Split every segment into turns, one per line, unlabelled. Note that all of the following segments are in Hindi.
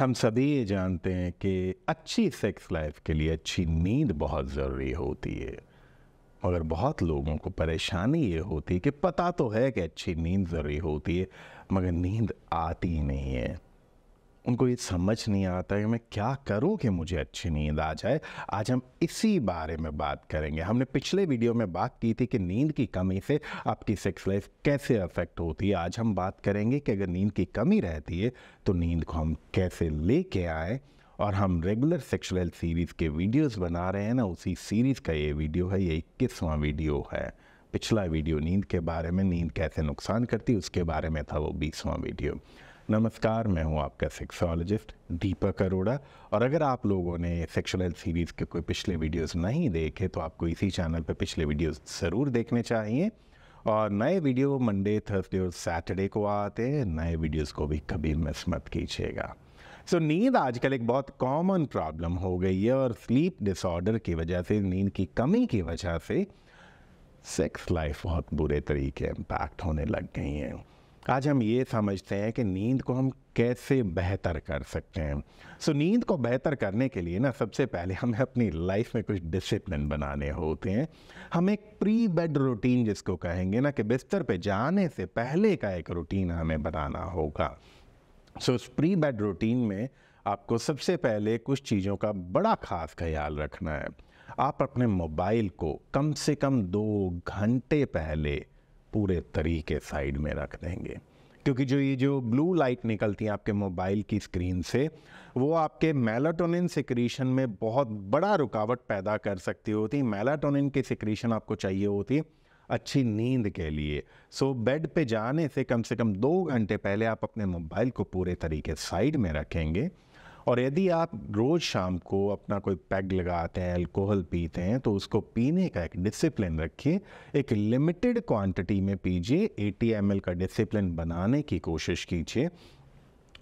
हम सभी ये जानते हैं कि अच्छी सेक्स लाइफ के लिए अच्छी नींद बहुत ज़रूरी होती है मगर बहुत लोगों को परेशानी ये होती है कि पता तो है कि अच्छी नींद ज़रूरी होती है मगर नींद आती नहीं है उनको ये समझ नहीं आता कि मैं क्या करूं कि मुझे अच्छी नींद आ जाए आज हम इसी बारे में बात करेंगे हमने पिछले वीडियो में बात की थी कि नींद की कमी से आपकी सेक्स लाइफ कैसे अफेक्ट होती है आज हम बात करेंगे कि अगर नींद की कमी रहती है तो नींद को हम कैसे लेके आए और हम रेगुलर सेक्सुअल सीरीज़ के वीडियोस बना रहे हैं ना उसी सीरीज़ का ये वीडियो है ये इक्कीसवां वीडियो है पिछला वीडियो नींद के बारे में नींद कैसे नुकसान करती उसके बारे में था वो बीसवां वीडियो नमस्कार मैं हूं आपका सेक्सोलॉजिस्ट दीपक अरोड़ा और अगर आप लोगों ने सेक्सुअल हेल्थ सीरीज़ के कोई पिछले वीडियोस नहीं देखे तो आपको इसी चैनल पर पिछले वीडियोस ज़रूर देखने चाहिए और नए वीडियो मंडे थर्सडे और सैटरडे को आते हैं नए वीडियोस को भी कभी मिस मत कीजिएगा सो so, नींद आजकल एक बहुत कॉमन प्रॉब्लम हो गई है और स्लीप डिसऑर्डर की वजह से नींद की कमी की वजह से सेक्स लाइफ बहुत बुरे तरीके इम्पैक्ट होने लग गई हैं आज हम ये समझते हैं कि नींद को हम कैसे बेहतर कर सकते हैं सो so, नींद को बेहतर करने के लिए ना सबसे पहले हमें अपनी लाइफ में कुछ डिसिप्लिन बनाने होते हैं हम एक प्री बेड रूटीन जिसको कहेंगे ना कि बिस्तर पे जाने से पहले का एक रूटीन हमें बनाना होगा सो so, उस प्री बेड रूटीन में आपको सबसे पहले कुछ चीज़ों का बड़ा खास ख्याल रखना है आप अपने मोबाइल को कम से कम दो घंटे पहले पूरे तरीके साइड में रख देंगे क्योंकि जो ये जो ब्लू लाइट निकलती है आपके मोबाइल की स्क्रीन से वो आपके मेलाटोनिन सिक्रीशन में बहुत बड़ा रुकावट पैदा कर सकती होती मेलाटोनिन की सिक्रीशन आपको चाहिए होती अच्छी नींद के लिए सो बेड पे जाने से कम से कम दो घंटे पहले आप अपने मोबाइल को पूरे तरीके साइड में रखेंगे और यदि आप रोज़ शाम को अपना कोई पैग लगाते हैं अल्कोहल पीते हैं तो उसको पीने का एक डिसिप्लिन रखिए एक लिमिटेड क्वांटिटी में पीजिए टी एम का डिसिप्लिन बनाने की कोशिश कीजिए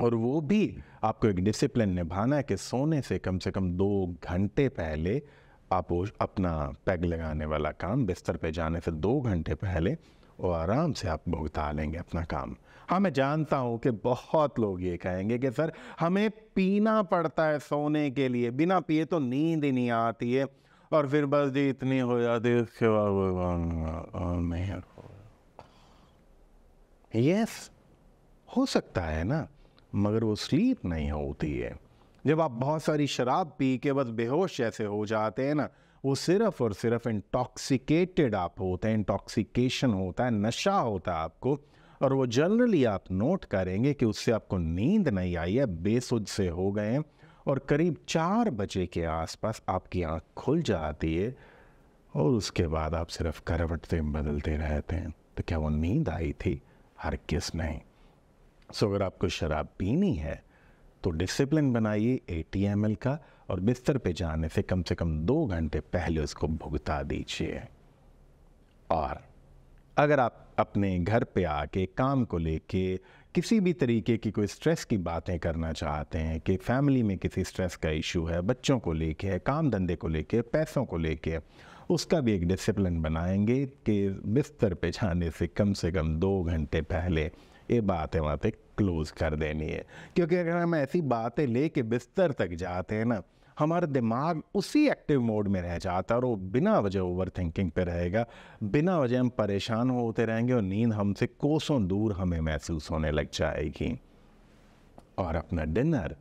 और वो भी आपको एक डिसिप्लिन निभाना है कि सोने से कम से कम दो घंटे पहले आप अपना पैग लगाने वाला काम बिस्तर पे जाने से दो घंटे पहले वो आराम से आप भुगता लेंगे अपना काम हाँ मैं जानता हूँ कि बहुत लोग ये कहेंगे कि सर हमें पीना पड़ता है सोने के लिए बिना पिए तो नींद ही नहीं आती है और फिर बस जी इतनी हो जाती है उसके बाद यस हो सकता है ना मगर वो स्लीप नहीं होती है जब आप बहुत सारी शराब पी के बस बेहोश जैसे हो जाते हैं ना वो सिर्फ और सिर्फ इंटॉक्सिकेटेड आप होते हैं इंटॉक्सिकेशन होता है नशा होता है आपको और वो जनरली आप नोट करेंगे कि उससे आपको नींद नहीं आई है बेसुद से हो गए हैं और करीब चार बजे के आसपास आपकी आँख खुल जाती है और उसके बाद आप सिर्फ करवटते बदलते रहते हैं तो क्या वो नींद आई थी हर किस नहीं सो अगर आपको शराब पीनी है तो डिसिप्लिन बनाइए ए टी एम एल का और बिस्तर पे जाने से कम से कम दो घंटे पहले उसको भुगता दीजिए और अगर आप अपने घर पे आके काम को लेके किसी भी तरीके की कोई स्ट्रेस की बातें करना चाहते हैं कि फैमिली में किसी स्ट्रेस का इशू है बच्चों को लेके है काम धंधे को लेके पैसों को लेके उसका भी एक डिसिप्लिन बनाएंगे कि बिस्तर पे जाने से कम से कम दो घंटे पहले ये बातें वहाँ क्लोज़ कर देनी है क्योंकि अगर हम ऐसी बातें ले के बिस्तर तक जाते हैं ना हमारा दिमाग उसी एक्टिव मोड में रह जाता है और वो बिना वजह ओवर थिंकिंग पे रहेगा बिना वजह हम परेशान होते रहेंगे और नींद हमसे कोसों दूर हमें महसूस होने लग जाएगी और अपना डिनर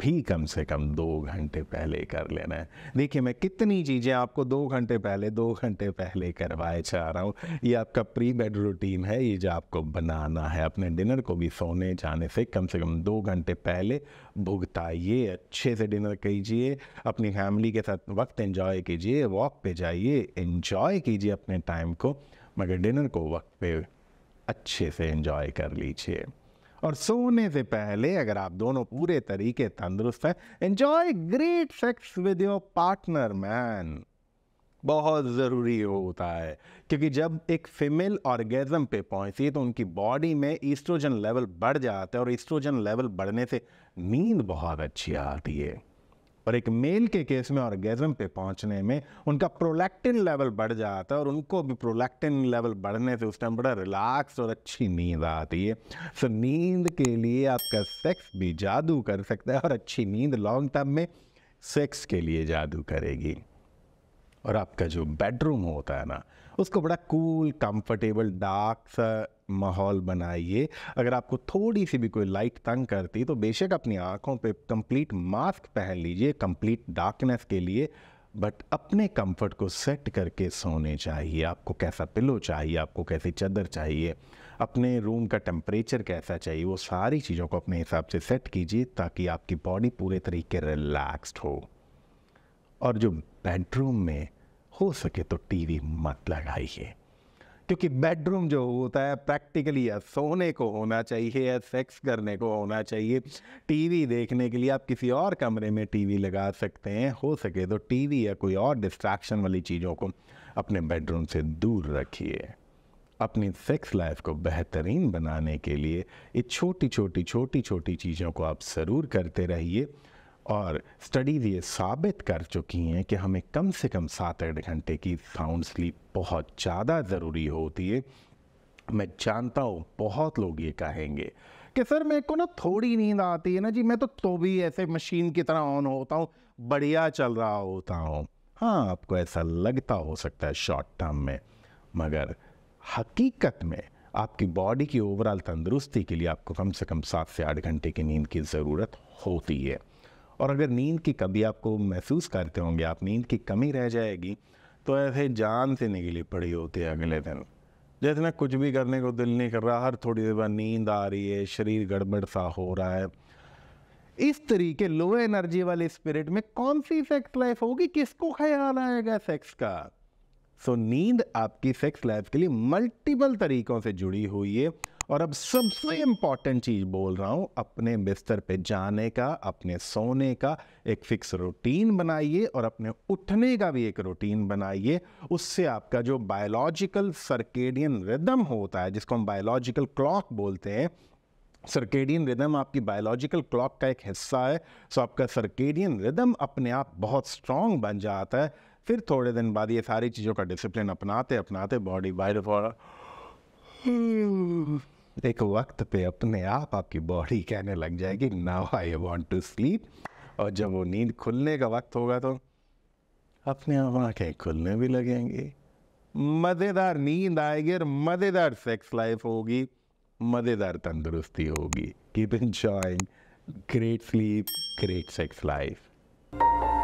भी कम से कम दो घंटे पहले कर लेना है देखिए मैं कितनी चीज़ें आपको दो घंटे पहले दो घंटे पहले करवाए चाह रहा हूँ ये आपका प्री बेड रूटीन है ये जो आपको बनाना है अपने डिनर को भी सोने जाने से कम से कम दो घंटे पहले भुगताइए अच्छे से डिनर कीजिए अपनी फैमिली के साथ वक्त इन्जॉय कीजिए वॉक पे जाइए इन्जॉय कीजिए अपने टाइम को मगर डिनर को वक्त पे अच्छे से इन्जॉय कर लीजिए और सोने से पहले अगर आप दोनों पूरे तरीके तंदुरुस्त हैं enjoy great sex with your partner man बहुत ज़रूरी होता है क्योंकि जब एक फीमेल ऑर्गेजम पे पहुंचती है तो उनकी बॉडी में ईस्ट्रोजन लेवल बढ़ जाता है और ईस्ट्रोजन लेवल बढ़ने से नींद बहुत अच्छी आती है और एक मेल के केस में ऑर्गेजम पे पहुंचने में उनका प्रोलैक्टिन लेवल बढ़ जाता है और उनको भी प्रोलैक्टिन लेवल बढ़ने से उस टाइम बड़ा रिलैक्स और अच्छी नींद आती है सो नींद के लिए आपका सेक्स भी जादू कर सकता है और अच्छी नींद लॉन्ग टर्म में सेक्स के लिए जादू करेगी और आपका जो बेडरूम होता है ना उसको बड़ा कूल कंफर्टेबल डार्क सा माहौल बनाइए अगर आपको थोड़ी सी भी कोई लाइट तंग करती तो बेशक अपनी आँखों पे कंप्लीट मास्क पहन लीजिए कंप्लीट डार्कनेस के लिए बट अपने कंफर्ट को सेट करके सोने चाहिए आपको कैसा पिलो चाहिए आपको कैसी चादर चाहिए अपने रूम का टेम्परेचर कैसा चाहिए वो सारी चीज़ों को अपने हिसाब से सेट कीजिए ताकि आपकी बॉडी पूरे तरीके रिलैक्स्ड हो और जो बेडरूम में हो सके तो टीवी मत लगाइए क्योंकि बेडरूम जो होता है प्रैक्टिकली या सोने को होना चाहिए या सेक्स करने को होना चाहिए टीवी देखने के लिए आप किसी और कमरे में टीवी लगा सकते हैं हो सके तो टीवी या कोई और डिस्ट्रैक्शन वाली चीज़ों को अपने बेडरूम से दूर रखिए अपनी सेक्स लाइफ को बेहतरीन बनाने के लिए ये छोटी छोटी छोटी छोटी चीज़ों को आप ज़रूर करते रहिए और स्टडीज़ ये साबित कर चुकी हैं कि हमें कम से कम सात आठ घंटे की साउंड स्लीप बहुत ज़्यादा ज़रूरी होती है मैं जानता हूँ बहुत लोग ये कहेंगे कि सर मेरे को ना थोड़ी नींद आती है ना जी मैं तो तो भी ऐसे मशीन की तरह ऑन होता हूँ बढ़िया चल रहा होता हूँ हाँ आपको ऐसा लगता हो सकता है शॉर्ट टर्म में मगर हकीकत में आपकी बॉडी की ओवरऑल तंदुरुस्ती के लिए आपको कम से कम सात से आठ घंटे की नींद की ज़रूरत होती है और अगर नींद की कभी आपको महसूस करते होंगे आप नींद की कमी रह जाएगी तो ऐसे जान से निकली पड़ी होती है अगले दिन जैसे ना कुछ भी करने को दिल नहीं कर रहा हर थोड़ी देर बाद नींद आ रही है शरीर गड़बड़ सा हो रहा है इस तरीके लो एनर्जी वाले स्पिरिट में कौन सी सेक्स लाइफ होगी किसको ख्याल आएगा सेक्स का सो so, नींद आपकी सेक्स लाइफ के लिए मल्टीपल तरीकों से जुड़ी हुई है और अब सबसे इम्पॉर्टेंट चीज़ बोल रहा हूँ अपने बिस्तर पे जाने का अपने सोने का एक फिक्स रूटीन बनाइए और अपने उठने का भी एक रूटीन बनाइए उससे आपका जो बायोलॉजिकल सर्केडियन रिदम होता है जिसको हम बायोलॉजिकल क्लॉक बोलते हैं सर्केडियन रिदम आपकी बायोलॉजिकल क्लॉक का एक हिस्सा है सो आपका सर्केडियन रिदम अपने आप बहुत स्ट्रांग बन जाता है फिर थोड़े दिन बाद ये सारी चीज़ों का डिसिप्लिन अपनाते अपनाते बॉडी बाय फॉर एक वक्त पे अपने आप आपकी बॉडी कहने लग जाएगी now I want to sleep और जब वो नींद खुलने का वक्त होगा तो अपने आप आँखें खुलने भी लगेंगी मज़ेदार नींद आएगी और मज़ेदार सेक्स लाइफ होगी मज़ेदार तंदुरुस्ती होगी keep enjoying great sleep great sex life